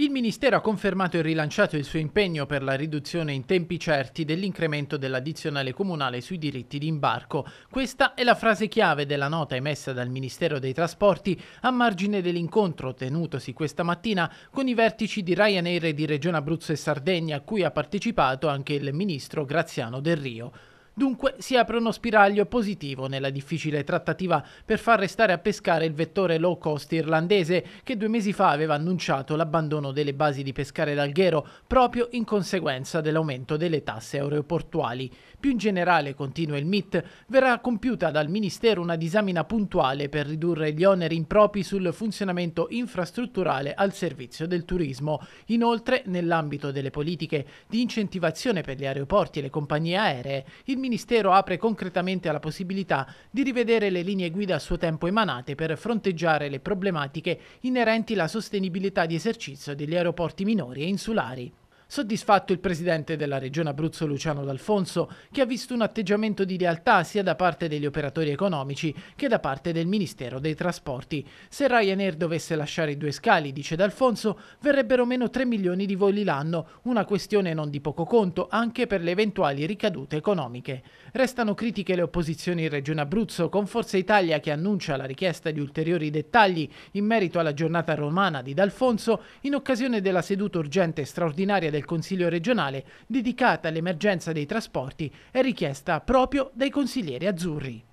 Il Ministero ha confermato e rilanciato il suo impegno per la riduzione in tempi certi dell'incremento dell'addizionale comunale sui diritti di imbarco. Questa è la frase chiave della nota emessa dal Ministero dei Trasporti a margine dell'incontro tenutosi questa mattina con i vertici di Ryanair e di Regione Abruzzo e Sardegna a cui ha partecipato anche il ministro Graziano Del Rio. Dunque si apre uno spiraglio positivo nella difficile trattativa per far restare a pescare il vettore low cost irlandese che due mesi fa aveva annunciato l'abbandono delle basi di pescare d'Alghero proprio in conseguenza dell'aumento delle tasse aeroportuali. Più in generale, continua il MIT, verrà compiuta dal Ministero una disamina puntuale per ridurre gli oneri impropri sul funzionamento infrastrutturale al servizio del turismo. Inoltre, nell'ambito delle politiche di incentivazione per gli aeroporti e le compagnie aeree, il Ministero apre concretamente alla possibilità di rivedere le linee guida a suo tempo emanate per fronteggiare le problematiche inerenti alla sostenibilità di esercizio degli aeroporti minori e insulari. Soddisfatto il presidente della Regione Abruzzo Luciano D'Alfonso, che ha visto un atteggiamento di lealtà sia da parte degli operatori economici che da parte del Ministero dei Trasporti. Se Ryanair dovesse lasciare i due scali, dice D'Alfonso, verrebbero meno 3 milioni di voli l'anno, una questione non di poco conto anche per le eventuali ricadute economiche. Restano critiche le opposizioni in Regione Abruzzo, con Forza Italia che annuncia la richiesta di ulteriori dettagli in merito alla giornata romana di D'Alfonso in occasione della seduta urgente straordinaria del del Consiglio regionale dedicata all'emergenza dei trasporti è richiesta proprio dai consiglieri azzurri.